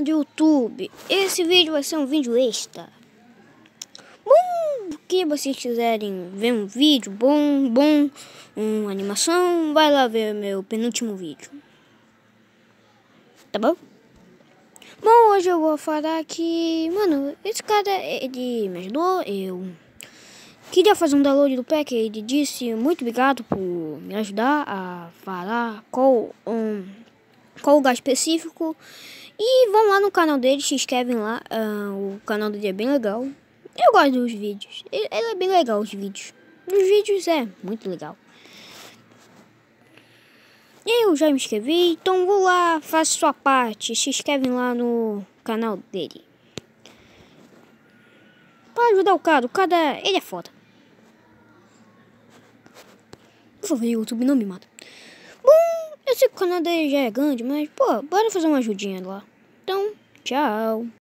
canal do YouTube. Esse vídeo vai ser um vídeo extra. Bom, que vocês quiserem ver um vídeo bom, bom, uma animação, vai lá ver meu penúltimo vídeo. Tá bom? Bom, hoje eu vou falar que, mano, esse cara, ele me ajudou, eu queria fazer um download do pack, ele disse muito obrigado por me ajudar a falar qual um qual lugar específico. E vão lá no canal dele, se inscrevem lá. Uh, o canal dele é bem legal. Eu gosto dos vídeos. Ele, é bem legal, os vídeos. Os vídeos é muito legal. Eu já me inscrevi, então vou lá, faça sua parte. Se inscrevem lá no canal dele. Pra ajudar o cara, o cara, ele é foda. Por favor, YouTube, não me mata sei que o canal dele já é grande, mas, pô, bora fazer uma ajudinha lá. Então, tchau.